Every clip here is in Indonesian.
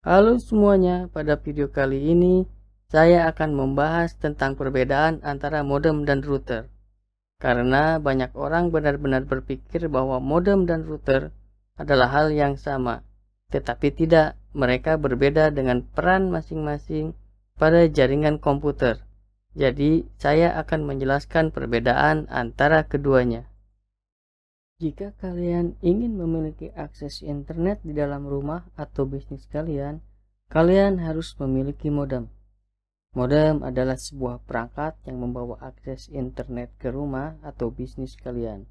Halo semuanya, pada video kali ini saya akan membahas tentang perbedaan antara modem dan router. Karena banyak orang benar-benar berpikir bahwa modem dan router adalah hal yang sama, tetapi tidak, mereka berbeda dengan peran masing-masing pada jaringan komputer. Jadi, saya akan menjelaskan perbedaan antara keduanya. Jika kalian ingin memiliki akses internet di dalam rumah atau bisnis kalian, kalian harus memiliki modem. Modem adalah sebuah perangkat yang membawa akses internet ke rumah atau bisnis kalian.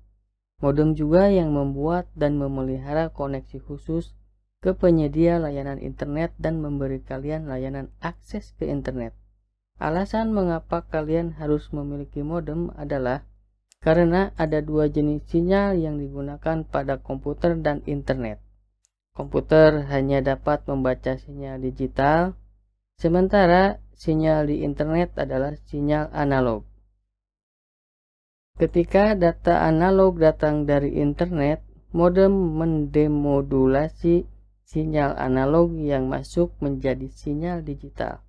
Modem juga yang membuat dan memelihara koneksi khusus ke penyedia layanan internet dan memberi kalian layanan akses ke internet. Alasan mengapa kalian harus memiliki modem adalah karena ada dua jenis sinyal yang digunakan pada komputer dan internet. Komputer hanya dapat membaca sinyal digital, sementara sinyal di internet adalah sinyal analog. Ketika data analog datang dari internet, modem mendemodulasi sinyal analog yang masuk menjadi sinyal digital,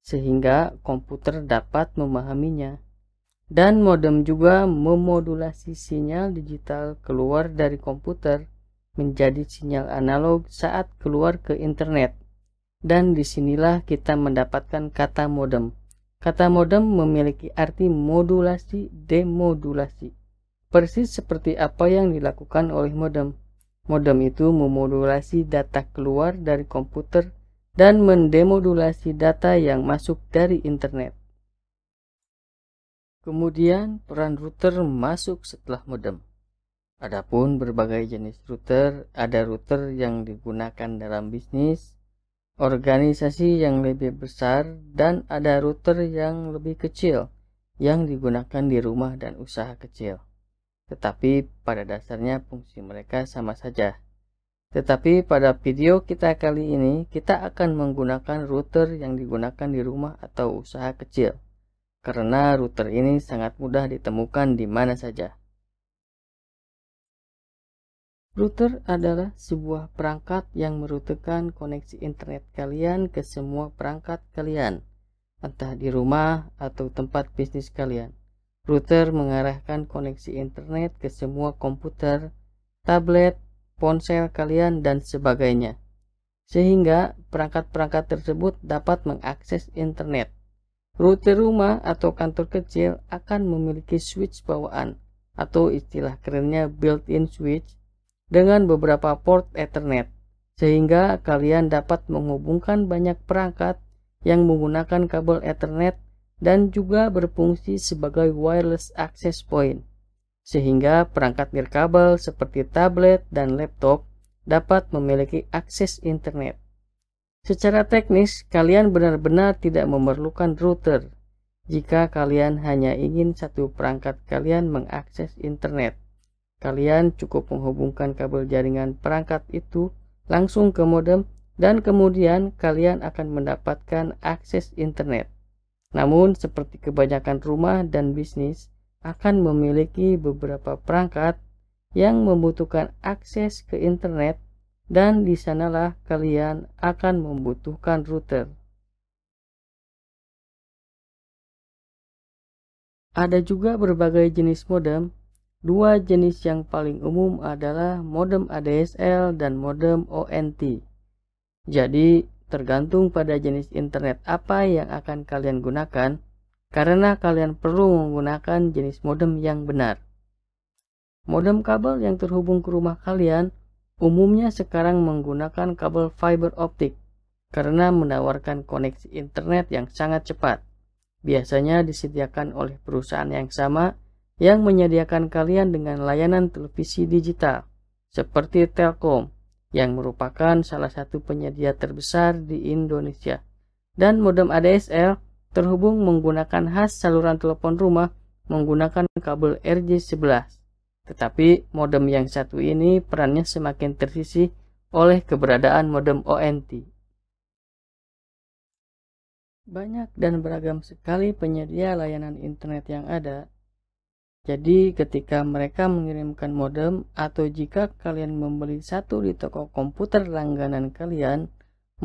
sehingga komputer dapat memahaminya dan modem juga memodulasi sinyal digital keluar dari komputer menjadi sinyal analog saat keluar ke internet. Dan disinilah kita mendapatkan kata modem. Kata modem memiliki arti modulasi demodulasi. Persis seperti apa yang dilakukan oleh modem. Modem itu memodulasi data keluar dari komputer dan mendemodulasi data yang masuk dari internet. Kemudian peran router masuk setelah modem. Adapun berbagai jenis router, ada router yang digunakan dalam bisnis, organisasi yang lebih besar, dan ada router yang lebih kecil yang digunakan di rumah dan usaha kecil. Tetapi pada dasarnya fungsi mereka sama saja. Tetapi pada video kita kali ini, kita akan menggunakan router yang digunakan di rumah atau usaha kecil karena router ini sangat mudah ditemukan di mana saja. Router adalah sebuah perangkat yang merutekan koneksi internet kalian ke semua perangkat kalian, entah di rumah atau tempat bisnis kalian. Router mengarahkan koneksi internet ke semua komputer, tablet, ponsel kalian, dan sebagainya. Sehingga perangkat-perangkat tersebut dapat mengakses internet. Router rumah atau kantor kecil akan memiliki switch bawaan atau istilah kerennya built-in switch dengan beberapa port Ethernet sehingga kalian dapat menghubungkan banyak perangkat yang menggunakan kabel Ethernet dan juga berfungsi sebagai wireless access point sehingga perangkat nirkabel seperti tablet dan laptop dapat memiliki akses internet. Secara teknis, kalian benar-benar tidak memerlukan router jika kalian hanya ingin satu perangkat kalian mengakses internet. Kalian cukup menghubungkan kabel jaringan perangkat itu langsung ke modem dan kemudian kalian akan mendapatkan akses internet. Namun, seperti kebanyakan rumah dan bisnis, akan memiliki beberapa perangkat yang membutuhkan akses ke internet dan di sanalah kalian akan membutuhkan router. Ada juga berbagai jenis modem. Dua jenis yang paling umum adalah modem ADSL dan modem ONT. Jadi, tergantung pada jenis internet apa yang akan kalian gunakan, karena kalian perlu menggunakan jenis modem yang benar. Modem kabel yang terhubung ke rumah kalian umumnya sekarang menggunakan kabel fiber optik karena menawarkan koneksi internet yang sangat cepat. Biasanya disediakan oleh perusahaan yang sama yang menyediakan kalian dengan layanan televisi digital seperti Telkom yang merupakan salah satu penyedia terbesar di Indonesia. Dan modem ADSL terhubung menggunakan khas saluran telepon rumah menggunakan kabel RJ11. Tetapi modem yang satu ini perannya semakin tersisih oleh keberadaan modem ONT. Banyak dan beragam sekali penyedia layanan internet yang ada. Jadi ketika mereka mengirimkan modem atau jika kalian membeli satu di toko komputer langganan kalian,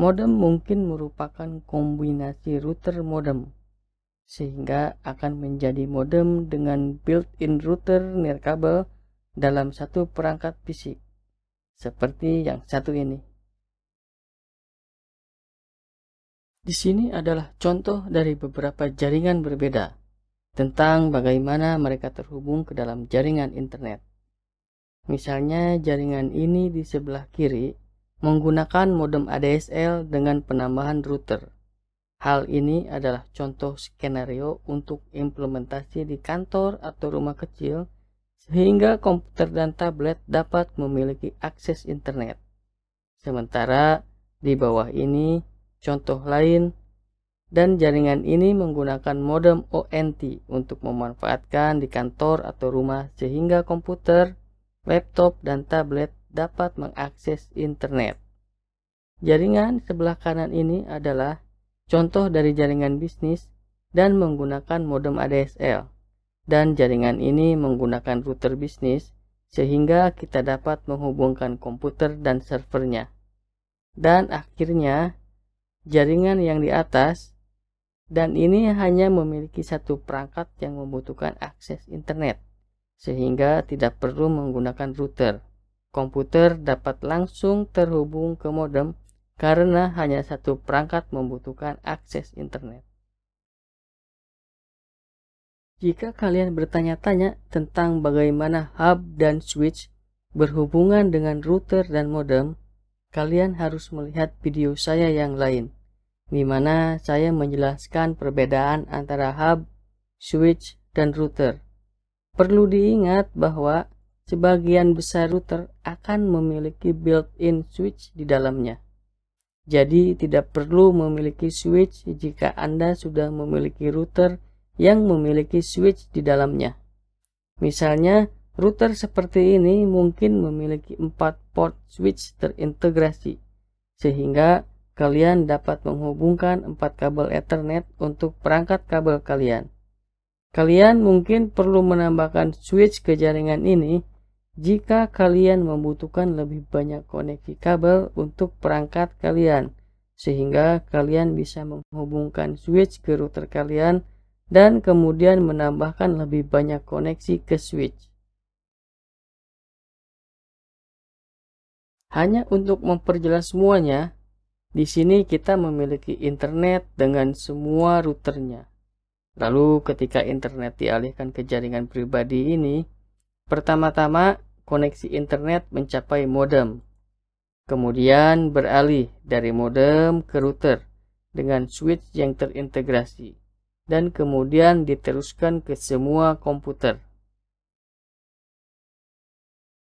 modem mungkin merupakan kombinasi router modem sehingga akan menjadi modem dengan built-in router nirkabel dalam satu perangkat fisik, seperti yang satu ini. Di sini adalah contoh dari beberapa jaringan berbeda tentang bagaimana mereka terhubung ke dalam jaringan internet. Misalnya jaringan ini di sebelah kiri menggunakan modem ADSL dengan penambahan router. Hal ini adalah contoh skenario untuk implementasi di kantor atau rumah kecil sehingga komputer dan tablet dapat memiliki akses internet. Sementara di bawah ini contoh lain dan jaringan ini menggunakan modem ONT untuk memanfaatkan di kantor atau rumah sehingga komputer, laptop, dan tablet dapat mengakses internet. Jaringan sebelah kanan ini adalah contoh dari jaringan bisnis dan menggunakan modem ADSL dan jaringan ini menggunakan router bisnis sehingga kita dapat menghubungkan komputer dan servernya. Dan akhirnya, jaringan yang di atas dan ini hanya memiliki satu perangkat yang membutuhkan akses internet sehingga tidak perlu menggunakan router. Komputer dapat langsung terhubung ke modem karena hanya satu perangkat membutuhkan akses internet. Jika kalian bertanya-tanya tentang bagaimana hub dan switch berhubungan dengan router dan modem, kalian harus melihat video saya yang lain, di mana saya menjelaskan perbedaan antara hub, switch, dan router. Perlu diingat bahwa sebagian besar router akan memiliki built-in switch di dalamnya. Jadi, tidak perlu memiliki switch jika Anda sudah memiliki router yang memiliki switch di dalamnya. Misalnya, router seperti ini mungkin memiliki 4 port switch terintegrasi, sehingga kalian dapat menghubungkan 4 kabel Ethernet untuk perangkat kabel kalian. Kalian mungkin perlu menambahkan switch ke jaringan ini jika kalian membutuhkan lebih banyak koneksi kabel untuk perangkat kalian, sehingga kalian bisa menghubungkan switch ke router kalian dan kemudian menambahkan lebih banyak koneksi ke switch. Hanya untuk memperjelas semuanya, di sini kita memiliki internet dengan semua routernya. Lalu ketika internet dialihkan ke jaringan pribadi ini, pertama-tama koneksi internet mencapai modem. Kemudian beralih dari modem ke router dengan switch yang terintegrasi dan kemudian diteruskan ke semua komputer.